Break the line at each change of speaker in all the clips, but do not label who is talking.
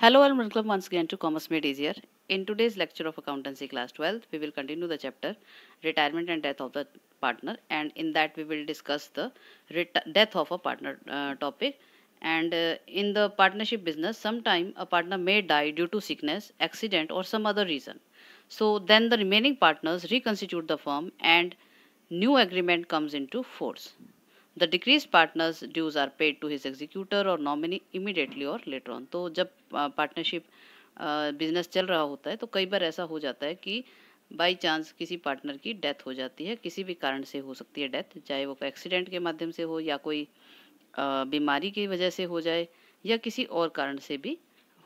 Hello and welcome once again to Commerce Made Easier. In today's lecture of Accountancy Class 12, we will continue the chapter Retirement and Death of the Partner and in that we will discuss the death of a partner uh, topic and uh, in the partnership business sometime a partner may die due to sickness, accident or some other reason. So then the remaining partners reconstitute the firm and new agreement comes into force. The डिक्रीज partner's dues are paid to his executor और nominee immediately और later on तो जब partnership business चल रहा होता है तो कई बार ऐसा हो जाता है कि बाई चांस किसी पार्टनर की डेथ हो जाती है किसी भी कारण से हो सकती है डेथ चाहे वो एक्सीडेंट के माध्यम से हो या कोई बीमारी की वजह से हो जाए या किसी और कारण से भी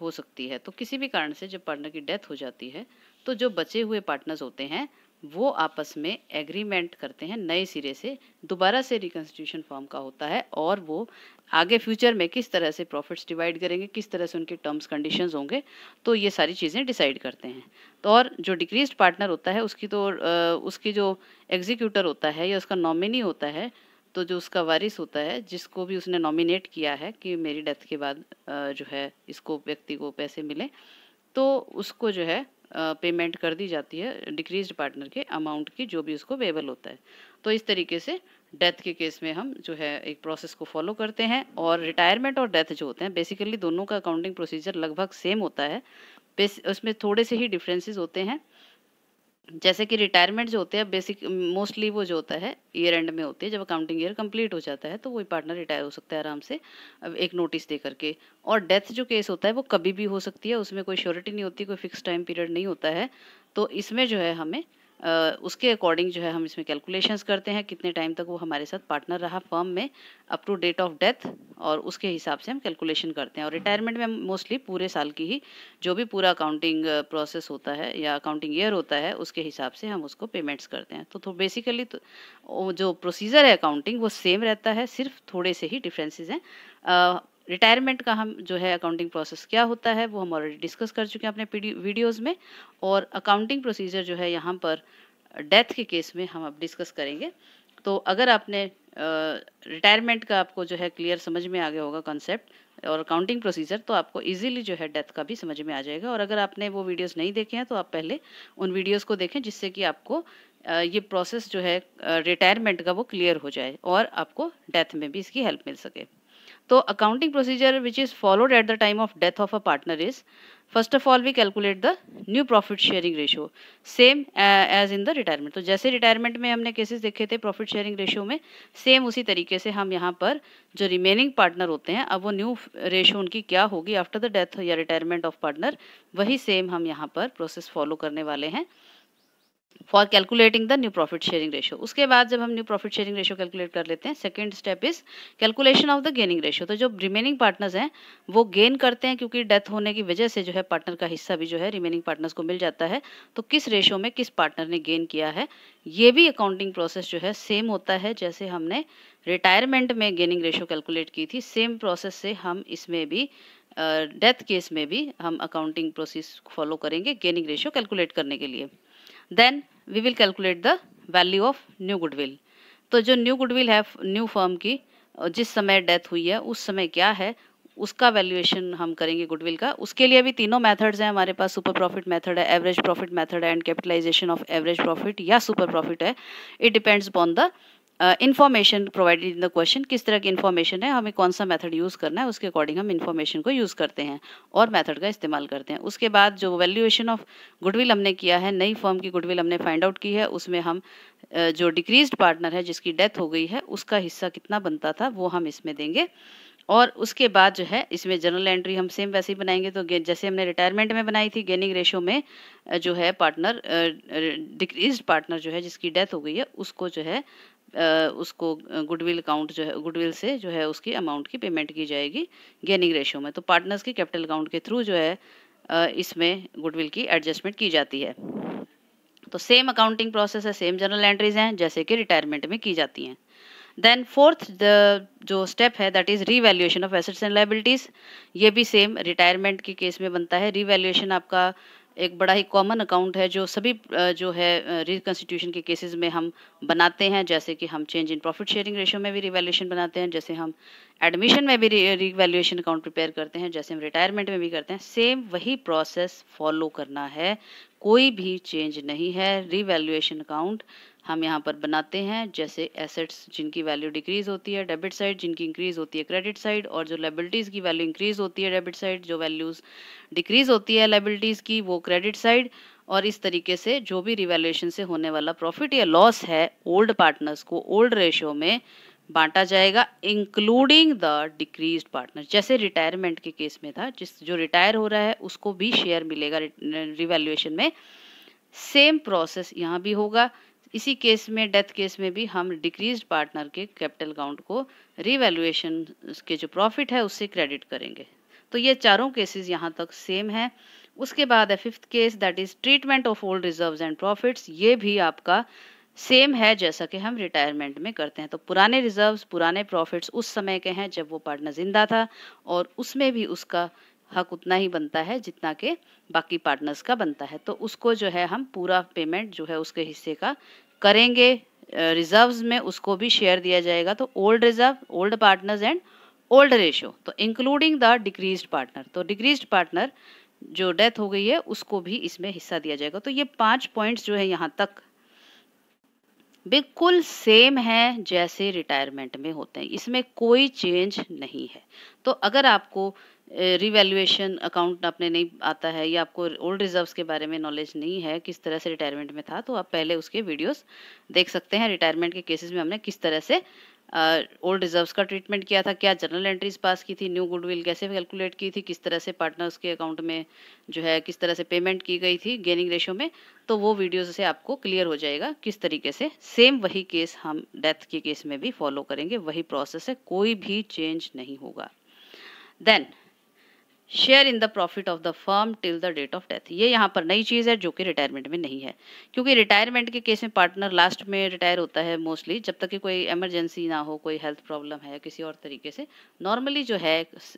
हो सकती है तो किसी भी कारण से जब पार्टनर की डेथ हो जाती है तो जो बचे हुए पार्टनर्स होते हैं वो आपस में एग्रीमेंट करते हैं नए सिरे से दोबारा से रिकन्स्टिट्यूशन फॉर्म का होता है और वो आगे फ्यूचर में किस तरह से प्रॉफिट्स डिवाइड करेंगे किस तरह से उनके टर्म्स कंडीशंस होंगे तो ये सारी चीज़ें डिसाइड करते हैं तो और जो डिक्रीज पार्टनर होता है उसकी तो उसकी जो एग्जीक्यूटर होता है या उसका नॉमिनी होता है तो जो उसका वारिस होता है जिसको भी उसने नॉमिनेट किया है कि मेरी डेथ के बाद जो है इसको व्यक्ति को पैसे मिले तो उसको जो है पेमेंट कर दी जाती है डिक्रीज पार्टनर के अमाउंट की जो भी उसको वेबल होता है तो इस तरीके से डेथ के केस में हम जो है एक प्रोसेस को फॉलो करते हैं और रिटायरमेंट और डेथ जो होते हैं बेसिकली दोनों का अकाउंटिंग प्रोसीजर लगभग सेम होता है उसमें थोड़े से ही डिफरेंसेस होते हैं जैसे कि रिटायरमेंट जो होते हैं बेसिक मोस्टली वो जो होता है ईयर एंड में होती है जब अकाउंटिंग ईयर कंप्लीट हो जाता है तो वही पार्टनर रिटायर हो सकता है आराम से अब एक नोटिस दे करके और डेथ जो केस होता है वो कभी भी हो सकती है उसमें कोई श्योरिटी नहीं होती कोई फिक्स टाइम पीरियड नहीं होता है तो इसमें जो है हमें उसके अकॉर्डिंग जो है हम इसमें कैलकुलेशंस करते हैं कितने टाइम तक वो हमारे साथ पार्टनर रहा फर्म में up to date of death और उसके हिसाब से हम कैलकुलेशन करते हैं और रिटायरमेंट में मोस्टली पूरे साल की ही जो भी पूरा अकाउंटिंग प्रोसेस होता है या अकाउंटिंग ईयर होता है उसके हिसाब से हम उसको पेमेंट्स करते हैं तो, तो बेसिकली तो जो प्रोसीजर है अकाउंटिंग वो सेम रहता है सिर्फ थोड़े से ही डिफ्रेंसेज हैं रिटायरमेंट का हम जो है अकाउंटिंग प्रोसेस क्या होता है वो हम ऑलरेडी डिस्कस कर चुके हैं अपने वीडियोस में और अकाउंटिंग प्रोसीजर जो है यहाँ पर डेथ के केस में हम अब डिस्कस करेंगे तो अगर आपने रिटायरमेंट का आपको जो है क्लियर समझ में आ गया होगा कॉन्सेप्ट और अकाउंटिंग प्रोसीजर तो आपको इजीली जो है डेथ का भी समझ में आ जाएगा और अगर आपने वो वीडियोस नहीं देखे हैं तो आप पहले उन वीडियोस को देखें जिससे कि आपको ये प्रोसेस जो है रिटायरमेंट का वो क्लियर हो जाए और आपको डेथ में भी इसकी हेल्प मिल सके तो accounting procedure which is followed at the time of death of a partner is first of all we calculate the new profit sharing ratio same as in the retirement तो जैसे retirement में हमने cases देखे थे profit sharing ratio में same उसी तरीके से हम यहाँ पर जो रिमेनिंग पार्टनर होते हैं अब वो न्यू रेशियो उनकी क्या होगी आफ्टर द डेथ या रिटायरमेंट ऑफ पार्टनर वही सेम हम यहाँ पर प्रोसेस फॉलो करने वाले हैं for calculating the new profit sharing ratio उसके बाद जब हम new profit sharing ratio calculate कर लेते हैं second step is calculation of the gaining ratio तो जो रिमेनिंग पार्टनर्स हैं वो गेन करते हैं क्योंकि डेथ होने की वजह से जो है पार्टनर का हिस्सा भी जो है रिमेनिंग पार्टनर्स को मिल जाता है तो किस रेशो में किस पार्टनर ने गेन किया है ये भी अकाउंटिंग प्रोसेस जो है सेम होता है जैसे हमने रिटायरमेंट में गेनिंग रेशो कैलकुलेट की थी सेम प्रोसेस से हम इसमें भी डेथ uh, केस में भी हम अकाउंटिंग प्रोसेस फॉलो करेंगे गेनिंग रेशो कैलकुलेट करने के लिए then we will calculate the value of new goodwill तो जो न्यू गुडविल है न्यू फर्म की जिस समय डेथ हुई है उस समय क्या है उसका वैल्यूएशन हम करेंगे गुडविल का उसके लिए भी तीनों मेथड्स हैं हमारे पास सुपर प्रॉफिट मेथड है एवरेज प्रॉफिट मेथड है and capitalisation of average profit या सुपर प्रॉफिट है it depends upon the information provided in the question किस तरह की इन्फॉर्मेशन है हमें कौन सा मेथड यूज़ करना है उसके अकॉर्डिंग हम इन्फॉर्मेशन को यूज़ करते हैं और मेथड का इस्तेमाल करते हैं उसके बाद जो वैल्यूएशन ऑफ गुडविल हमने किया है नई फॉर्म की गुडविल हमने फाइंड आउट की है उसमें हम जो डिक्रीज पार्टनर है जिसकी डेथ हो गई है उसका हिस्सा कितना बनता था वो हम इसमें देंगे और उसके बाद जो है इसमें जनरल एंट्री हम सेम वैसे ही बनाएंगे तो जैसे हमने रिटायरमेंट में बनाई थी गेनिंग रेशो में जो है पार्टनर डिक्रीज पार्टनर जो है जिसकी डेथ हो गई है उसको जो है उसको गुडविल अकाउंट जो है गुडविल से जो है उसकी अमाउंट की पेमेंट की जाएगी गेनिंग रेशियो में तो पार्टनर्स की कैपिटल अकाउंट के थ्रू जो है इसमें गुडविल की एडजस्टमेंट की जाती है तो सेम अकाउंटिंग प्रोसेस है सेम जनरल एंट्रीज हैं जैसे कि रिटायरमेंट में की जाती हैं देन फोर्थ जो स्टेप है that is revaluation of assets and liabilities ये भी सेम रिटायरमेंट के केस में बनता है रीवैल्यूएशन आपका एक बड़ा ही कॉमन अकाउंट है जो सभी जो है रिकन्स्टिट्यूशन के केसेस में हम बनाते हैं जैसे कि हम change in profit sharing ratio में भी रिवैल्यूएशन बनाते हैं जैसे हम एडमिशन में भी रिवैल्यूएशन अकाउंट प्रिपेयर करते हैं जैसे हम रिटायरमेंट में भी करते हैं सेम वही प्रोसेस फॉलो करना है कोई भी चेंज नहीं है रिवैल्यूएशन अकाउंट हम यहाँ पर बनाते हैं जैसे एसेट्स जिनकी वैल्यू डिक्रीज होती है डेबिट साइड जिनकी इंक्रीज होती है क्रेडिट साइड और जो लेबिलिटीज़ की वैल्यू इंक्रीज होती है डेबिट साइड जो वैल्यूज़ डिक्रीज होती है लेबिलिटीज़ की वो क्रेडिट साइड और इस तरीके से जो भी रिवेल्यूशन से होने वाला प्रॉफिट या लॉस है ओल्ड पार्टनर्स को ओल्ड रेशियो में बांटा जाएगा इंक्लूडिंग द डिक्रीज पार्टनर जैसे रिटायरमेंट के केस में था जिस जो रिटायर हो रहा है उसको भी शेयर मिलेगा रिवैल्यूएशन में सेम प्रोसेस यहाँ भी होगा इसी केस में डेथ केस में भी हम डिक्रीज पार्टनर के कैपिटल अकाउंट को रिवैल्यूएशन के जो प्रॉफिट है उससे क्रेडिट करेंगे तो ये चारों केसेस यहाँ तक सेम है उसके बाद है fifth case that is treatment of old reserve and profits ये भी आपका सेम है जैसा कि हम रिटायरमेंट में करते हैं तो पुराने रिजर्व्स पुराने प्रॉफिट्स उस समय के हैं जब वो पार्टनर जिंदा था और उसमें भी उसका हक उतना ही बनता है जितना के बाकी पार्टनर्स का बनता है तो उसको जो है हम पूरा पेमेंट जो है उसके हिस्से का करेंगे रिजर्व्स में उसको भी शेयर दिया जाएगा तो old reserve old partners and old ratio तो इंक्लूडिंग द डिक्रीज पार्टनर तो डिक्रीज पार्टनर जो डेथ हो गई है उसको भी इसमें हिस्सा दिया जाएगा तो ये पांच पॉइंट्स जो है यहाँ तक बिल्कुल सेम है जैसे रिटायरमेंट में होते हैं इसमें कोई चेंज नहीं है तो अगर आपको रिवैल्यूएशन अकाउंट अपने नहीं आता है या आपको ओल्ड रिजर्व्स के बारे में नॉलेज नहीं है किस तरह से रिटायरमेंट में था तो आप पहले उसके वीडियोस देख सकते हैं रिटायरमेंट के केसेस में हमने किस तरह से ओल्ड uh, रिजर्व्स का ट्रीटमेंट किया था क्या जर्नल एंट्रीज पास की थी न्यू गुडविल कैसे कैलकुलेट की थी किस तरह से पार्टनर्स के अकाउंट में जो है किस तरह से पेमेंट की गई थी गेनिंग रेशो में तो वो वीडियोज से आपको क्लियर हो जाएगा किस तरीके से सेम वही केस हम डेथ के केस में भी फॉलो करेंगे वही प्रोसेस है कोई भी चेंज नहीं होगा then share in the profit of the firm till the date of death ये यहाँ पर नई चीज़ है जो कि रिटायरमेंट में नहीं है क्योंकि रिटायरमेंट के केस में पार्टनर लास्ट में रिटायर होता है मोस्टली जब तक कि कोई इमरजेंसी ना हो कोई हेल्थ प्रॉब्लम है किसी और तरीके से नॉर्मली जो है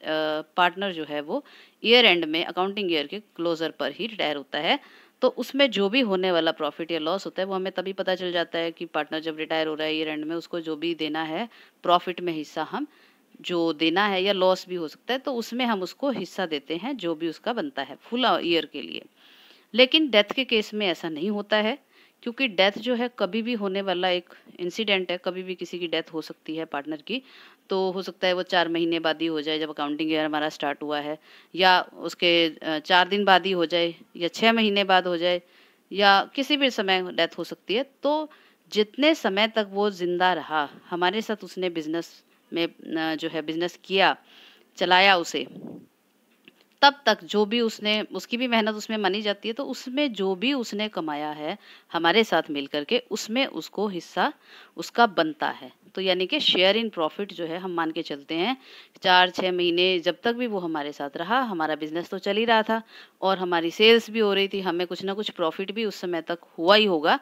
पार्टनर जो है वो ईयर एंड में अकाउंटिंग ईयर के क्लोजर पर ही रिटायर होता है तो उसमें जो भी होने वाला प्रॉफिट या लॉस होता है वो हमें तभी पता चल जाता है कि पार्टनर जब रिटायर हो रहा है ईयर एंड में उसको जो भी देना है प्रॉफिट में हिस्सा हम जो देना है या लॉस भी हो सकता है तो उसमें हम उसको हिस्सा देते हैं जो भी उसका बनता है फुल ईयर के लिए लेकिन डेथ के केस में ऐसा नहीं होता है क्योंकि डेथ जो है कभी भी होने वाला एक इंसिडेंट है कभी भी किसी की डेथ हो सकती है पार्टनर की तो हो सकता है वो चार महीने बाद ही हो जाए जब अकाउंटिंग ईयर हमारा स्टार्ट हुआ है या उसके चार दिन बाद ही हो जाए या छः महीने बाद हो जाए या किसी भी समय डेथ हो सकती है तो जितने समय तक वो जिंदा रहा हमारे साथ उसने बिजनेस में जो है बिजनेस किया चलाया उसे तब तक जो भी उसने उसकी भी मेहनत उसमें मानी जाती है तो उसमें जो भी उसने कमाया है हमारे साथ मिल करके उसमें उसको हिस्सा उसका बनता है तो यानी कि शेयर इन प्रॉफिट जो है हम मान के चलते हैं चार छः महीने जब तक भी वो हमारे साथ रहा हमारा बिजनेस तो चल ही रहा था और हमारी सेल्स भी हो रही थी हमें कुछ ना कुछ प्रॉफिट भी उस समय तक हुआ ही होगा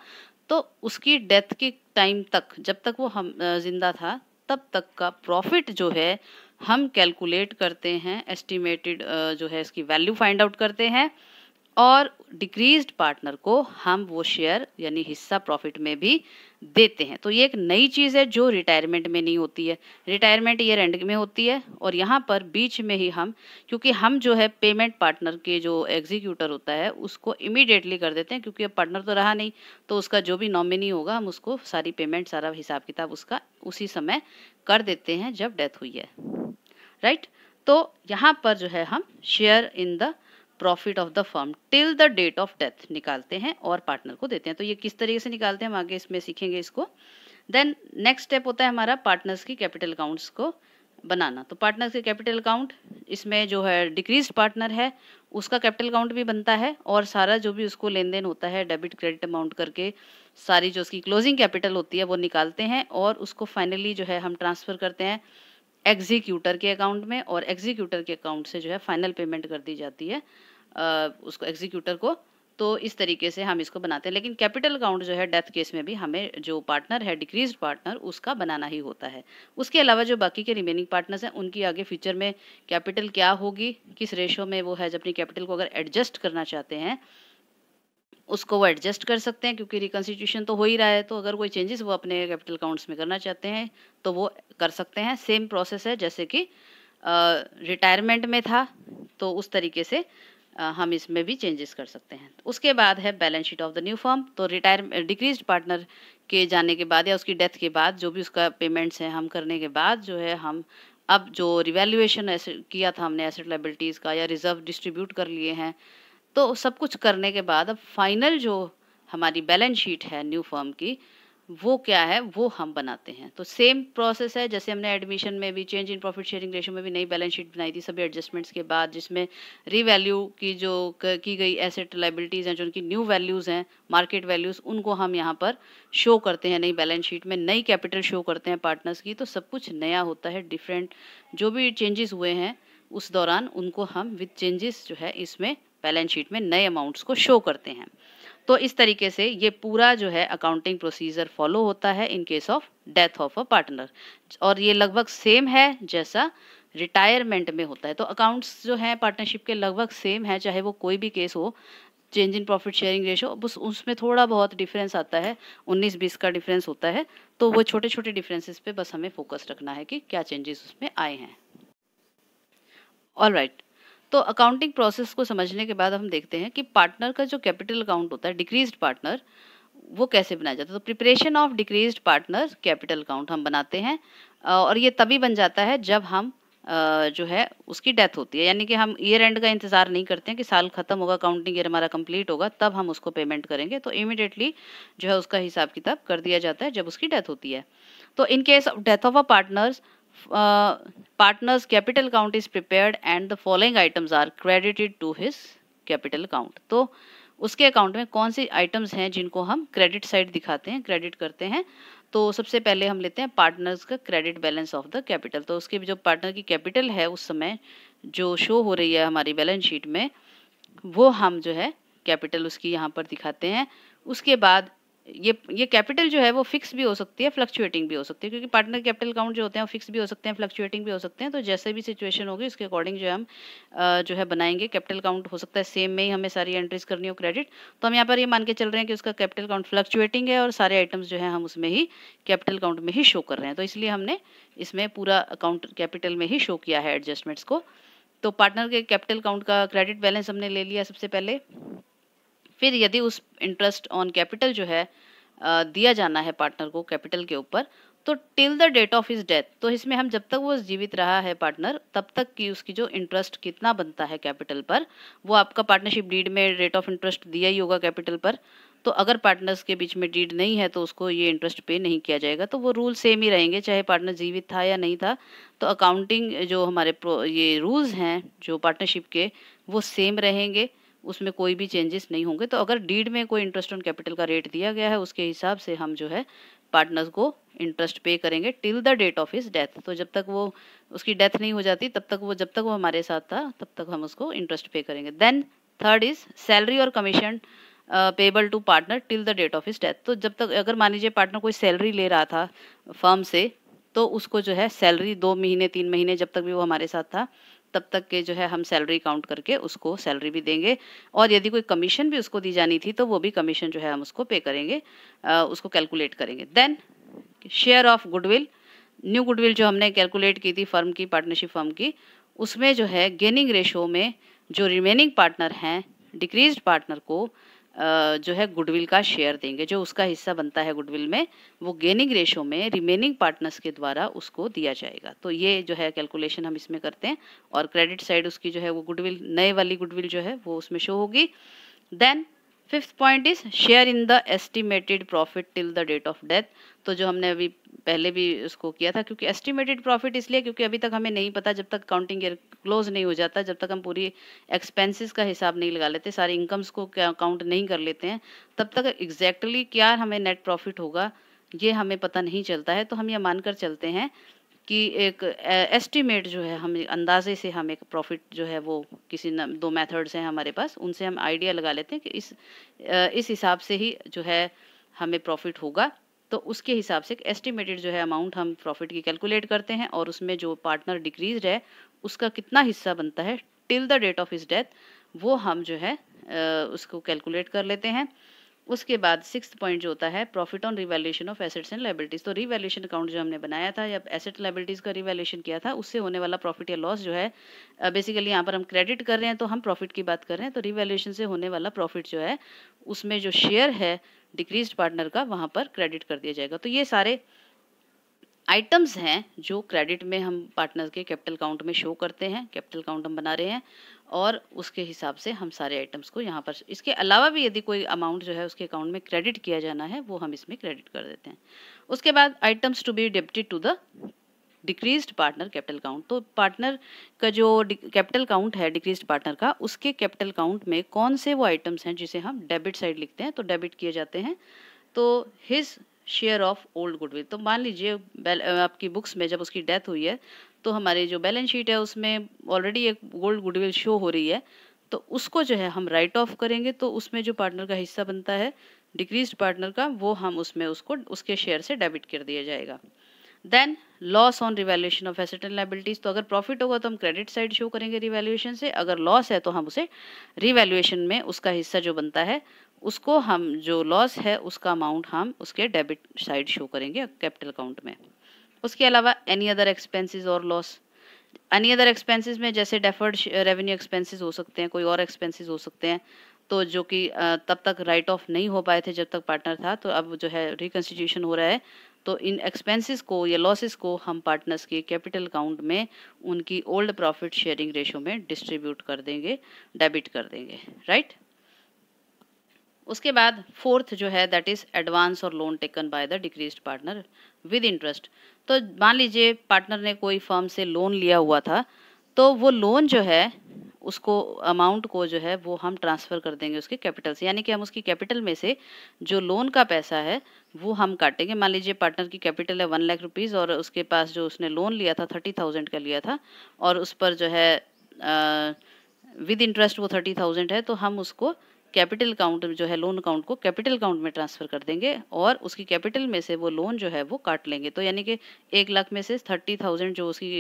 तो उसकी डेथ के टाइम तक जब तक वो हम जिंदा था तब तक का प्रॉफिट जो है हम कैलकुलेट करते हैं एस्टिमेटेड जो है इसकी वैल्यू फाइंड आउट करते हैं और डिक्रीज्ड पार्टनर को हम वो शेयर यानी हिस्सा प्रॉफिट में भी देते हैं तो ये एक नई चीज़ है जो रिटायरमेंट में नहीं होती है रिटायरमेंट ईयर एंड में होती है और यहाँ पर बीच में ही हम क्योंकि हम जो है पेमेंट पार्टनर के जो एग्जीक्यूटर होता है उसको इमीडिएटली कर देते हैं क्योंकि अब पार्टनर तो रहा नहीं तो उसका जो भी नॉमिनी होगा हम उसको सारी पेमेंट सारा हिसाब किताब उसका उसी समय कर देते हैं जब डेथ हुई है राइट right? तो यहाँ पर जो है हम share in the profit of the firm till the date of death निकालते हैं और पार्टनर को देते हैं तो ये किस तरीके से निकालते हैं हम आगे इसमें सीखेंगे इसको देन नेक्स्ट स्टेप होता है हमारा पार्टनर्स की कैपिटल अकाउंट्स को बनाना तो पार्टनर्स के कैपिटल अकाउंट इसमें जो है डिक्रीज पार्टनर है उसका कैपिटल अकाउंट भी बनता है और सारा जो भी उसको लेन देन होता है डेबिट क्रेडिट अमाउंट करके सारी जो उसकी क्लोजिंग कैपिटल होती है वो निकालते हैं और उसको फाइनली जो है हम ट्रांसफ़र करते हैं एग्जीक्यूटर के अकाउंट में और एग्जीक्यूटर के अकाउंट से जो है फाइनल पेमेंट कर दी जाती है उसको एग्जीक्यूटर को तो इस तरीके से हम इसको बनाते हैं लेकिन कैपिटल अकाउंट जो है डेथ केस में भी हमें जो पार्टनर है डिक्रीज पार्टनर उसका बनाना ही होता है उसके अलावा जो बाकी के रिमेनिंग पार्टनर्स हैं उनकी आगे फ्यूचर में कैपिटल क्या होगी किस रेशो में वो है जब अपनी कैपिटल को अगर एडजस्ट करना चाहते हैं उसको वो एडजस्ट कर सकते हैं क्योंकि रिकन्स्टिट्यूशन तो हो ही रहा है तो अगर कोई चेंजेस वो अपने कैपिटल अकाउंट्स में करना चाहते हैं तो वो कर सकते हैं सेम प्रोसेस है जैसे कि रिटायरमेंट में था तो उस तरीके से हम इसमें भी चेंजेस कर सकते हैं उसके बाद है balance sheet of the new firm तो रिटायर डिक्रीज पार्टनर के जाने के बाद या उसकी डेथ के बाद जो भी उसका पेमेंट्स है हम करने के बाद जो है हम अब जो रिवेल्यूएशन किया था हमने एसेट लाइबिलिटीज़ का या रिजर्व डिस्ट्रीब्यूट कर लिए हैं तो सब कुछ करने के बाद अब फाइनल जो हमारी बैलेंस शीट है न्यू फर्म की वो क्या है वो हम बनाते हैं तो सेम प्रोसेस है जैसे हमने एडमिशन में भी change in profit sharing ratio में भी नई बैलेंस शीट बनाई थी सभी एडजस्टमेंट्स के बाद जिसमें रीवैल्यू की जो की गई एसेट लाइबिलिटीज़ हैं जो उनकी न्यू वैल्यूज़ हैं मार्केट वैल्यूज़ उनको हम यहाँ पर शो करते हैं नई बैलेंस शीट में नई कैपिटल शो करते हैं पार्टनर्स की तो सब कुछ नया होता है डिफरेंट जो भी चेंजेस हुए हैं उस दौरान उनको हम विद चेंजेस जो है इसमें बैलेंस शीट में नए अमाउंट्स को शो करते हैं तो इस तरीके से ये पूरा जो है अकाउंटिंग प्रोसीजर फॉलो होता है in case of death of a partner और ये लगभग सेम है जैसा रिटायरमेंट में होता है तो अकाउंट्स जो हैं पार्टनरशिप के लगभग सेम है चाहे वो कोई भी केस हो change in profit sharing ratio बस उसमें थोड़ा बहुत डिफरेंस आता है 19 बीस का डिफरेंस होता है तो वो छोटे छोटे डिफरेंसेस पे बस हमें फोकस रखना है कि क्या चेंजेस उसमें आए हैं ऑल राइट right. तो अकाउंटिंग प्रोसेस को समझने के बाद हम देखते हैं कि पार्टनर का जो कैपिटल अकाउंट होता है डिक्रीज पार्टनर वो कैसे बनाया जाता है तो प्रिपरेशन ऑफ डिक्रीज पार्टनर कैपिटल अकाउंट हम बनाते हैं और ये तभी बन जाता है जब हम जो है उसकी डेथ होती है यानी कि हम ईयर एंड का इंतजार नहीं करते हैं कि साल खत्म होगा काउंटिंग ईयर हमारा कंप्लीट होगा तब हम उसको पेमेंट करेंगे तो इमिडिएटली जो है उसका हिसाब किताब कर दिया जाता है जब उसकी डेथ होती है तो in case of death of a partners partners capital account is prepared and the following items are credited to his capital account तो उसके अकाउंट में कौन सी आइटम्स हैं जिनको हम क्रेडिट साइड दिखाते हैं क्रेडिट करते हैं तो सबसे पहले हम लेते हैं पार्टनर्स का credit balance of the capital तो उसके जो पार्टनर की कैपिटल है उस समय जो शो हो रही है हमारी बैलेंस शीट में वो हम जो है कैपिटल उसकी यहाँ पर दिखाते हैं उसके बाद ये ये कैपिटल जो है वो फिक्स भी हो सकती है फ्लक्चुएटिंग भी हो सकती है क्योंकि पार्टनर कैपिटल अकाउंट जो होते हैं वो फिक्स भी हो सकते हैं फ्लक्चुएटिंग भी हो सकते हैं तो जैसे भी सिचुएशन होगी उसके अकॉर्डिंग जो हम जो है बनाएंगे कैपिटल अकाउंट हो सकता है सेम में ही हमें सारी एंट्रीज करनी हो क्रेडिट तो हम यहाँ पर ये मान के चल रहे हैं कि उसका कैपिटल अकाउंट फ्लक्चुएटिंग है और सारे आइटम्स जो है हम उसमें ही कैपिटल अकाउंट में ही शो कर रहे हैं तो इसलिए हमने इसमें पूरा अकाउंट कैपिटल में ही शो किया है एडजस्टमेंट्स को तो पार्टनर के कैपिटल अकाउंट का क्रेडिट बैलेंस हमने ले लिया सबसे पहले फिर यदि उस इंटरेस्ट ऑन कैपिटल जो है दिया जाना है पार्टनर को कैपिटल के ऊपर तो till the date of his death तो इसमें हम जब तक वो जीवित रहा है पार्टनर तब तक की उसकी जो इंटरेस्ट कितना बनता है कैपिटल पर वो आपका पार्टनरशिप डीड में रेट ऑफ इंटरेस्ट दिया ही होगा कैपिटल पर तो अगर पार्टनर्स के बीच में डीड नहीं है तो उसको ये इंटरेस्ट पे नहीं किया जाएगा तो वो रूल सेम ही रहेंगे चाहे पार्टनर जीवित था या नहीं था तो अकाउंटिंग जो हमारे ये रूल्स हैं जो पार्टनरशिप के वो सेम रहेंगे उसमें कोई भी चेंजेस नहीं होंगे तो अगर डीड में कोई इंटरेस्ट ऑन कैपिटल का रेट दिया गया है उसके हिसाब से हम जो है पार्टनर्स को इंटरेस्ट पे करेंगे till the date of his death तो जब तक वो उसकी डेथ नहीं हो जाती तब तक वो जब तक वो हमारे साथ था तब तक हम उसको इंटरेस्ट पे करेंगे देन थर्ड इज सैलरी और commission payable to partner till the date of his death तो जब तक अगर मान लीजिए पार्टनर कोई सैलरी ले रहा था फर्म से तो उसको जो है सैलरी दो महीने तीन महीने जब तक भी वो हमारे साथ था तब तक के जो है हम सैलरी काउंट करके उसको सैलरी भी देंगे और यदि कोई कमीशन भी उसको दी जानी थी तो वो भी कमीशन जो है हम उसको पे करेंगे उसको कैलकुलेट करेंगे then share of goodwill new goodwill जो हमने कैलकुलेट की थी फर्म की पार्टनरशिप फर्म की उसमें जो है गेनिंग रेशो में जो रिमेनिंग पार्टनर हैं डिक्रीज पार्टनर को जो है गुडविल का शेयर देंगे जो उसका हिस्सा बनता है गुडविल में वो गेनिंग रेशो में रिमेनिंग पार्टनर्स के द्वारा उसको दिया जाएगा तो ये जो है कैलकुलेशन हम इसमें करते हैं और क्रेडिट साइड उसकी जो है वो गुडविल नए वाली गुडविल जो है वो उसमें शो होगी then fifth point is share in the estimated profit till the date of death तो जो हमने अभी पहले भी उसको किया था क्योंकि एस्टिमेटेड प्रॉफिट इसलिए क्योंकि अभी तक हमें नहीं पता जब तक काउंटिंग ईयर क्लोज नहीं हो जाता जब तक हम पूरी एक्सपेंसेस का हिसाब नहीं लगा लेते सारी इनकम्स को काउंट नहीं कर लेते हैं तब तक एग्जैक्टली exactly क्या हमें नेट प्रॉफिट होगा ये हमें पता नहीं चलता है तो हम ये मानकर चलते हैं कि एक एस्टिमेट जो है हम अंदाजे से हम एक प्रॉफिट जो है वो किसी न, दो मेथड्स हैं हमारे पास उनसे हम आइडिया लगा लेते हैं कि इस इस हिसाब से ही जो है हमें प्रॉफिट होगा तो उसके हिसाब से एस्टिमेटेड जो है अमाउंट हम प्रॉफिट की कैलकुलेट करते हैं और उसमें जो पार्टनर डिक्रीज है उसका कितना हिस्सा बनता है till the date of his death वो हम जो है उसको कैलकुलेट कर लेते हैं उसके बाद सिक्स पॉइंट जो होता है profit on revaluation of assets and liabilities तो रिवैल्यूशन अकाउंट जो हमने बनाया था या एसेट लाइबिलिटीज़ का रिवैल्यूशन किया था उससे होने वाला प्रॉफिट या लॉस जो है बेसिकली यहाँ पर हम क्रेडिट कर रहे हैं तो हम प्रॉफिट की बात कर रहे हैं तो रिवेल्यूशन से होने वाला प्रॉफिट जो है उसमें जो शेयर है डिक्रीज पार्टनर का वहाँ पर क्रेडिट कर दिया जाएगा तो ये सारे आइटम्स हैं जो क्रेडिट में हम पार्टनर के कैपिटल काउंट में शो करते हैं कैपिटल काउंट हम बना रहे हैं और उसके हिसाब से हम सारे आइटम्स को यहाँ पर इसके अलावा भी यदि कोई अमाउंट जो है उसके अकाउंट में क्रेडिट किया जाना है वो हम इसमें क्रेडिट कर देते हैं उसके बाद items to be debited to the deceased partner capital account तो पार्टनर का जो कैपिटल काउंट है डिक्रीज्ड पार्टनर का उसके कैपिटल काउंट में कौन से वो आइटम्स हैं जिसे हम डेबिट साइड लिखते हैं तो डेबिट किए जाते हैं तो his share of old goodwill तो मान लीजिए आपकी बुक्स में जब उसकी डेथ हुई है तो हमारी जो बैलेंस शीट है उसमें ऑलरेडी एक ओल्ड गुडविल शो हो रही है तो उसको जो है हम राइट ऑफ करेंगे तो उसमें जो पार्टनर का हिस्सा बनता है डिक्रीज पार्टनर का वो हम उसमें उसको उसके शेयर से डेबिट कर दिया जाएगा then loss on revaluation of asset and liabilities तो अगर प्रॉफिट होगा तो हम क्रेडिट साइड शो करेंगे रिवैल्यूएशन से अगर लॉस है तो हम उसे रिवैल्यूएशन में उसका हिस्सा जो बनता है उसको हम जो लॉस है उसका अमाउंट हम उसके डेबिट साइड शो करेंगे कैपिटल अकाउंट में उसके अलावा एनी अदर एक्सपेंसेस और लॉस एनी अदर एक्सपेंसेस में जैसे डेफर्ड रेवेन्यू एक्सपेंसेस हो सकते हैं कोई और एक्सपेंसेस हो सकते हैं तो जो कि तब तक राइट ऑफ नहीं हो पाए थे जब तक पार्टनर था तो अब जो है रिकन्स्टिट्यूशन हो रहा है तो इन एक्सपेंसेस को या लॉसेस को हम पार्टनर्स के कैपिटल अकाउंट में उनकी ओल्ड प्रॉफिट शेयरिंग रेशो में डिस्ट्रीब्यूट कर देंगे डेबिट कर देंगे राइट उसके बाद फोर्थ जो है दैट इज एडवांस और लोन टेकन बाय द डिक्रीज पार्टनर विद इंटरेस्ट तो मान लीजिए पार्टनर ने कोई फर्म से लोन लिया हुआ था तो वो लोन जो है उसको अमाउंट को जो है वो हम ट्रांसफ़र कर देंगे उसके कैपिटल से यानी कि हम उसकी कैपिटल में से जो लोन का पैसा है वो हम काटेंगे मान लीजिए पार्टनर की कैपिटल है वन लाख रुपीज़ और उसके पास जो उसने लोन लिया था थर्टी थाउजेंड का लिया था और उस पर जो है विद इंटरेस्ट वो थर्टी थाउजेंड है तो हम उसको कैपिटल अकाउंट जो है लोन अकाउंट को कैपिटल अकाउंट में ट्रांसफ़र कर देंगे और उसकी कैपिटल में से वो लोन जो है वो काट लेंगे तो यानी कि एक लाख में से थर्टी थाउजेंड जो उसकी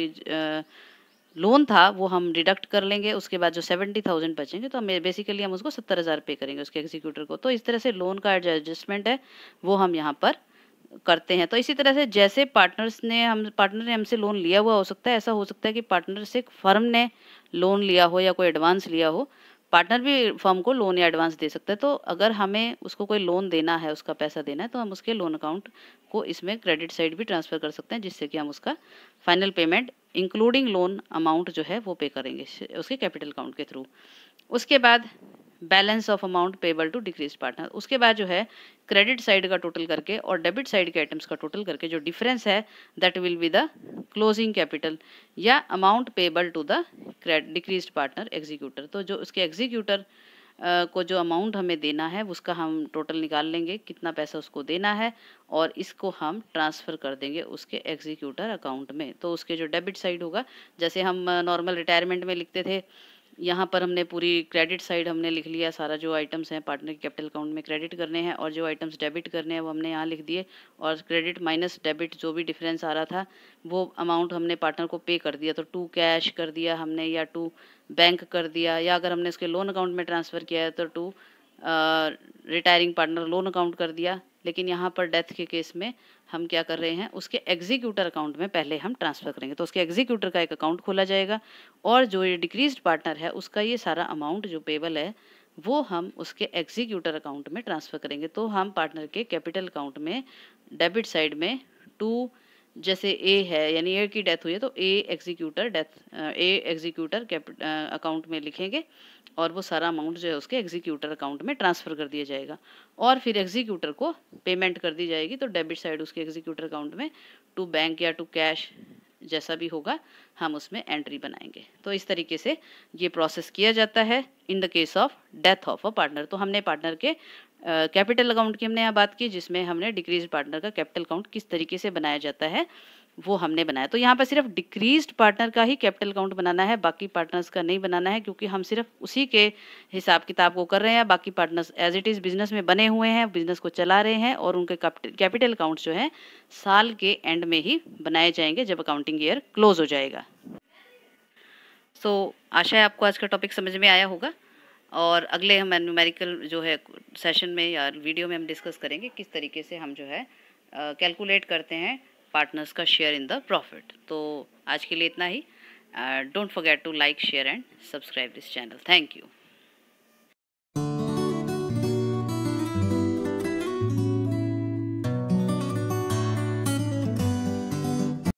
लोन था वो हम डिडक्ट कर लेंगे उसके बाद जो सेवेंटी थाउजेंड बचेंगे तो हम बेसिकली हम उसको सत्तर हज़ार पे करेंगे उसके एग्जीक्यूटर को तो इस तरह से लोन का एडजस्टमेंट है वो हम यहाँ पर करते हैं तो इसी तरह से जैसे पार्टनर्स ने हम पार्टनर ने हमसे लोन लिया हुआ हो सकता है ऐसा हो सकता है कि पार्टनर से फर्म ने लोन लिया हो या कोई एडवांस लिया हो पार्टनर भी फर्म को लोन या एडवांस दे सकता है तो अगर हमें उसको कोई लोन देना है उसका पैसा देना है तो हम उसके लोन अकाउंट आपको इसमें क्रेडिट साइड भी ट्रांसफ़र कर सकते हैं जिससे कि हम उसका final payment including loan amount जो है वो पे करेंगे उसके कैपिटल अकाउंट के थ्रू उसके बाद balance of amount payable to डिक्रीज पार्टनर उसके बाद जो है क्रेडिट साइड का टोटल करके और डेबिट साइड के आइटम्स का टोटल करके जो डिफरेंस है that will be the closing capital या अमाउंट पेबल टू द डिक्रीज पार्टनर एग्जीक्यूटर तो जो उसके एग्जीक्यूटर को जो अमाउंट हमें देना है उसका हम टोटल निकाल लेंगे कितना पैसा उसको देना है और इसको हम ट्रांसफ़र कर देंगे उसके एग्जीक्यूटर अकाउंट में तो उसके जो डेबिट साइड होगा जैसे हम नॉर्मल रिटायरमेंट में लिखते थे यहाँ पर हमने पूरी क्रेडिट साइड हमने लिख लिया सारा जो आइटम्स हैं पार्टनर कैपिटल अकाउंट में क्रेडिट करने हैं और जो आइटम्स डेबिट करने हैं वो हमने यहाँ लिख दिए और क्रेडिट माइनस डेबिट जो भी डिफरेंस आ रहा था वो अमाउंट हमने पार्टनर को पे कर दिया तो टू कैश कर दिया हमने या टू बैंक कर दिया या अगर हमने उसके लोन अकाउंट में ट्रांसफ़र किया है तो to retiring partner loan account कर दिया लेकिन यहाँ पर डेथ के केस में हम क्या कर रहे हैं उसके एग्जीक्यूटर अकाउंट में पहले हम ट्रांसफ़र करेंगे तो उसके एग्जीक्यूटर का एक अकाउंट खोला जाएगा और जो ये डिक्रीज पार्टनर है उसका ये सारा अमाउंट जो पेबल है वो हम उसके एग्जीक्यूटर अकाउंट में ट्रांसफ़र करेंगे तो हम पार्टनर के कैपिटल अकाउंट में डेबिट साइड में टू जैसे ए है यानी ए की डेथ हुई है तो A executor death A executor account में लिखेंगे और वो सारा अमाउंट जो है उसके एग्जीक्यूटर अकाउंट में ट्रांसफ़र कर दिया जाएगा और फिर एग्जीक्यूटर को पेमेंट कर दी जाएगी तो डेबिट साइड उसके एग्जीक्यूटर अकाउंट में टू बैंक या टू कैश जैसा भी होगा हम उसमें एंट्री बनाएंगे तो इस तरीके से ये प्रोसेस किया जाता है in the case of death of a partner तो हमने पार्टनर के कैपिटल अकाउंट की हमने यहाँ बात की जिसमें हमने डिक्रीज पार्टनर का कैपिटल अकाउंट किस तरीके से बनाया जाता है वो हमने बनाया तो यहाँ पर सिर्फ डिक्रीज पार्टनर का ही कैपिटल अकाउंट बनाना है बाकी पार्टनर्स का नहीं बनाना है क्योंकि हम सिर्फ उसी के हिसाब किताब को कर रहे हैं बाकी partners as it is business में बने हुए हैं बिजनेस को चला रहे हैं और उनके कैपिटल अकाउंट जो है साल के एंड में ही बनाए जाएंगे जब अकाउंटिंग ईयर क्लोज हो जाएगा सो so, आशा है आपको आज का टॉपिक समझ में आया होगा और अगले हम न्यूमेरिकल जो है सेशन में या वीडियो में हम डिस्कस करेंगे किस तरीके से हम जो है कैलकुलेट करते हैं पार्टनर्स का शेयर इन द प्रॉफिट तो आज के लिए इतना ही don't forget to like share and subscribe this channel thank you